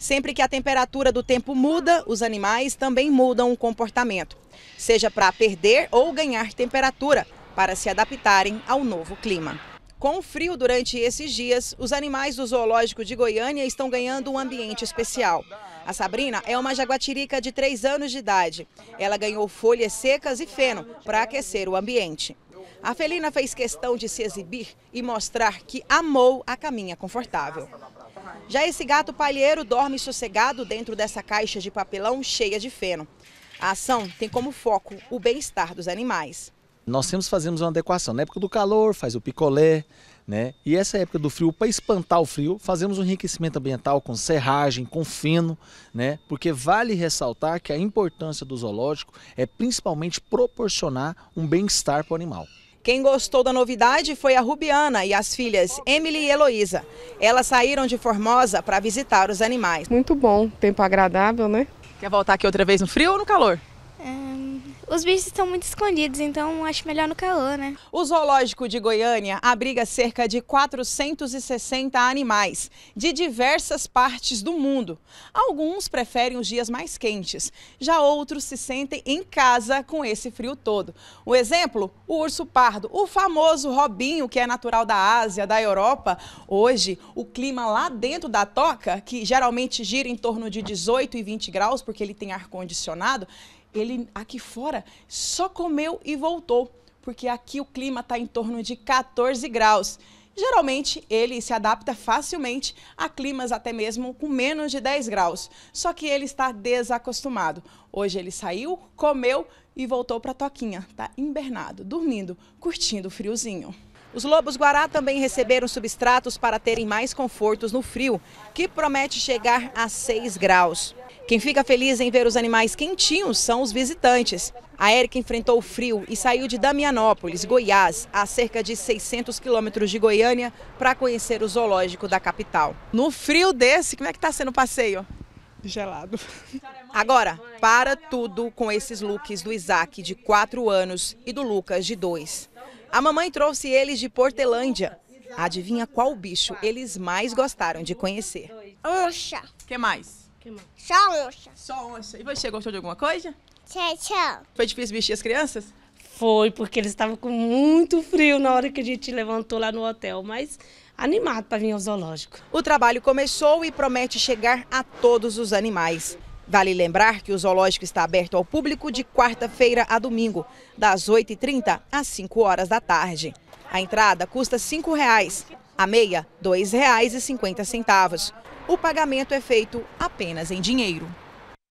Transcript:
Sempre que a temperatura do tempo muda, os animais também mudam o comportamento, seja para perder ou ganhar temperatura, para se adaptarem ao novo clima. Com o frio durante esses dias, os animais do Zoológico de Goiânia estão ganhando um ambiente especial. A Sabrina é uma jaguatirica de 3 anos de idade. Ela ganhou folhas secas e feno para aquecer o ambiente. A felina fez questão de se exibir e mostrar que amou a caminha confortável. Já esse gato palheiro dorme sossegado dentro dessa caixa de papelão cheia de feno. A ação tem como foco o bem-estar dos animais. Nós sempre fazemos uma adequação. Na época do calor, faz o picolé, né? E essa época do frio, para espantar o frio, fazemos um enriquecimento ambiental com serragem, com feno, né? Porque vale ressaltar que a importância do zoológico é principalmente proporcionar um bem-estar para o animal. Quem gostou da novidade foi a Rubiana e as filhas Emily e Heloísa. Elas saíram de Formosa para visitar os animais. Muito bom, tempo agradável, né? Quer voltar aqui outra vez no frio ou no calor? É, os bichos estão muito escondidos, então acho melhor no calor, né? O zoológico de Goiânia abriga cerca de 460 animais de diversas partes do mundo. Alguns preferem os dias mais quentes, já outros se sentem em casa com esse frio todo. O exemplo, o urso pardo, o famoso robinho que é natural da Ásia, da Europa. Hoje, o clima lá dentro da toca, que geralmente gira em torno de 18 e 20 graus, porque ele tem ar condicionado, ele aqui fora só comeu e voltou, porque aqui o clima está em torno de 14 graus. Geralmente, ele se adapta facilmente a climas até mesmo com menos de 10 graus, só que ele está desacostumado. Hoje ele saiu, comeu e voltou para a toquinha, está invernado, dormindo, curtindo o friozinho. Os lobos-guará também receberam substratos para terem mais confortos no frio, que promete chegar a 6 graus. Quem fica feliz em ver os animais quentinhos são os visitantes. A Érica enfrentou o frio e saiu de Damianópolis, Goiás, a cerca de 600 quilômetros de Goiânia, para conhecer o zoológico da capital. No frio desse, como é que está sendo o passeio? Gelado. Agora, para tudo com esses looks do Isaac, de 4 anos, e do Lucas, de 2. A mamãe trouxe eles de Portelândia. Adivinha qual bicho eles mais gostaram de conhecer? Onça. que mais? Só onça. Só onça. E você gostou de alguma coisa? Tchau, tchau. Foi difícil vestir as crianças? Foi, porque eles estavam com muito frio na hora que a gente levantou lá no hotel, mas animado para vir ao zoológico. O trabalho começou e promete chegar a todos os animais. Vale lembrar que o zoológico está aberto ao público de quarta-feira a domingo, das 8h30 às 5 horas da tarde. A entrada custa R$ reais a meia R$ 2,50. O pagamento é feito apenas em dinheiro.